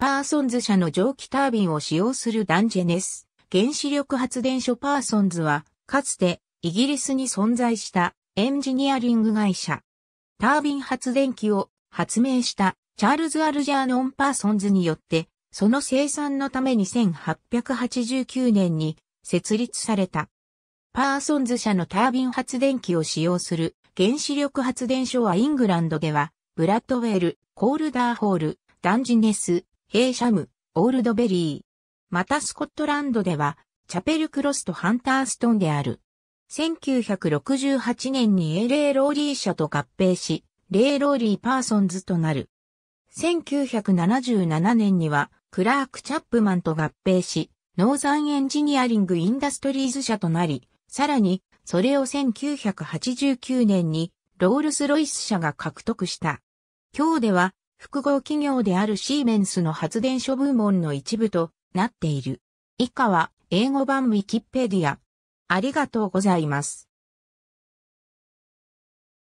パーソンズ社の蒸気タービンを使用するダンジェネス原子力発電所パーソンズは、かつてイギリスに存在したエンジニアリング会社。タービン発電機を発明したチャールズ・アルジャーノン・パーソンズによって、その生産のために1889年に設立された。パーソンズ社のタービン発電機を使用する原子力発電所はイングランドでは、ブラッドウェル、コールダーホール、ダンジネス、ヘイシャム、オールドベリー。またスコットランドでは、チャペルクロスとハンターストンである。1968年にレーローリー社と合併し、レーローリーパーソンズとなる。1977年には、クラーク・チャップマンと合併し、ノーザンエンジニアリング・インダストリーズ社となり、さらに、それを1989年に、ロールス・ロイス社が獲得した。今日では、複合企業であるシーメンスの発電所部門の一部となっている。以下は英語版ウィキペディア。ありがとうございます。